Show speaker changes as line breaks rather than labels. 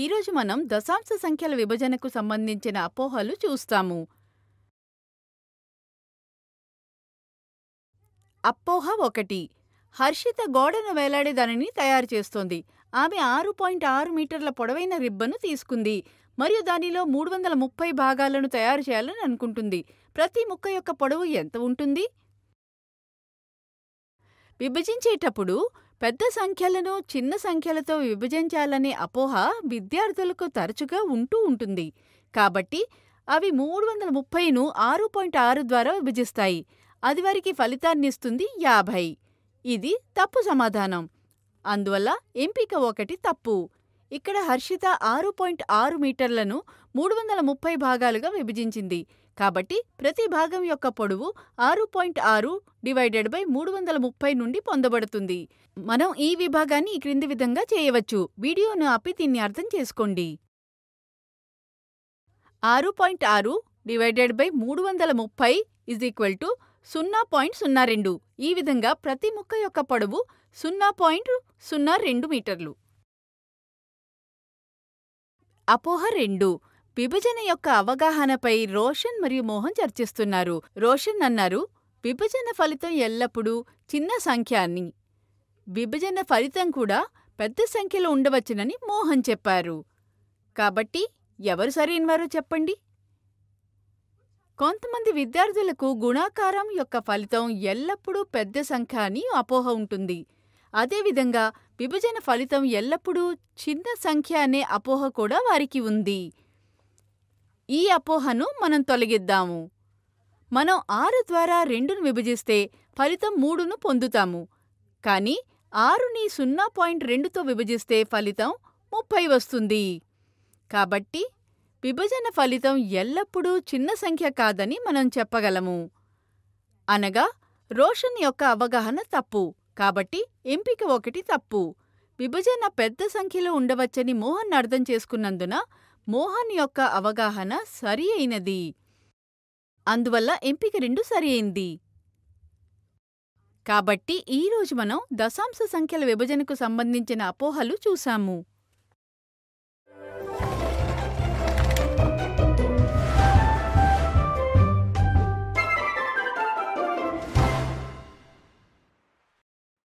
ఈరోజు మనం దశాంశ సంఖ్యల విభజనకు సంబంధించిన అపోహలు చూస్తాము అపోహ ఒకటి హర్షిత గోడను వేలాడే దానిని తయారు చేస్తోంది ఆమె ఆరు పాయింట్ ఆరు మీటర్ల పొడవైన రిబ్బను తీసుకుంది మరియు దానిలో మూడు వందల ముప్పై భాగాలను తయారు చేయాలని అనుకుంటుంది ప్రతి ముక్క యొక్క పొడవు ఎంత ఉంటుంది విభజించేటప్పుడు పెద్ద సంఖ్యలను చిన్న సంఖ్యలతో విభజించాలనే అపోహ విద్యార్థులకు తరచుగా ఉంటూ ఉంటుంది కాబట్టి అవి మూడు వందల ముప్పైను ఆరు పాయింట్ ఆరు ద్వారా విభజిస్తాయి అది వారికి ఫలితాన్నిస్తుంది యాభై ఇది తప్పు సమాధానం అందువల్ల ఎంపిక ఒకటి తప్పు ఇక్కడ హర్షిత ఆరు పాయింట్ ఆరు మీటర్లను మూడు వందల ముప్పై భాగాలుగా విభజించింది కాబట్టి ప్రతి భాగం యొక్క పొడవు ఆరు పాయింట్ ఆరు డివైడెడ్ బై మూడు వందల ముప్పై నుండి పొందబడుతుంది మనం ఈ విభాగాన్ని ఈ క్రింది విధంగా చేయవచ్చు వీడియోను ఆపి దీన్ని అర్థం చేసుకోండి ఆరు పాయింట్ ఆరు డివైడెడ్ బై మూడు వందల ముప్పై ఇజ్ ఈక్వల్ టు సున్నా పాయింట్ సున్నా రెండు ఈ విధంగా ప్రతి ముక్క యొక్క పొడవు సున్నా పాయింట్ సున్నా రెండు మీటర్లు అపోహ రెండు విభజన యొక్క అవగాహనపై రోషన్ మరియు మోహన్ చర్చిస్తున్నారు రోషన్ అన్నారు విభజన ఫలితం ఎల్లప్పుడూ చిన్న సంఖ్య అని విభజన ఫలితం కూడా పెద్ద సంఖ్యలో ఉండవచ్చునని మోహన్ చెప్పారు కాబట్టి ఎవరు సరైనవారో చెప్పండి కొంతమంది విద్యార్థులకు గుణాకారం యొక్క ఫలితం ఎల్లప్పుడూ పెద్ద సంఖ్య అని అపోహ ఉంటుంది అదేవిధంగా విభజన ఫలితం ఎల్లప్పుడూ చిన్న సంఖ్య అనే అపోహ కూడా వారికి ఉంది ఈ అపోహను మనం తొలగిద్దాము మనం ఆరు ద్వారా రెండును విభజిస్తే ఫలితం మూడును పొందుతాము కానీ ఆరుని సున్నా పాయింట్ రెండుతో విభజిస్తే ఫలితం ముప్పై వస్తుంది కాబట్టి విభజన ఫలితం ఎల్లప్పుడూ చిన్న సంఖ్య కాదని మనం చెప్పగలము అనగా రోషన్ యొక్క అవగాహన తప్పు కాబట్టి ఎంపిక ఒకటి తప్పు విభజన పెద్ద సంఖ్యలో ఉండవచ్చని మోహన్ అర్థం చేసుకున్నందున మోహన్ యొక్క అవగాహన సరి అయినది అందువల్ల ఎంపిక రెండు సరి అయింది కాబట్టి ఈరోజు మనం దశాంశ సంఖ్యల విభజనకు సంబంధించిన అపోహలు చూశాము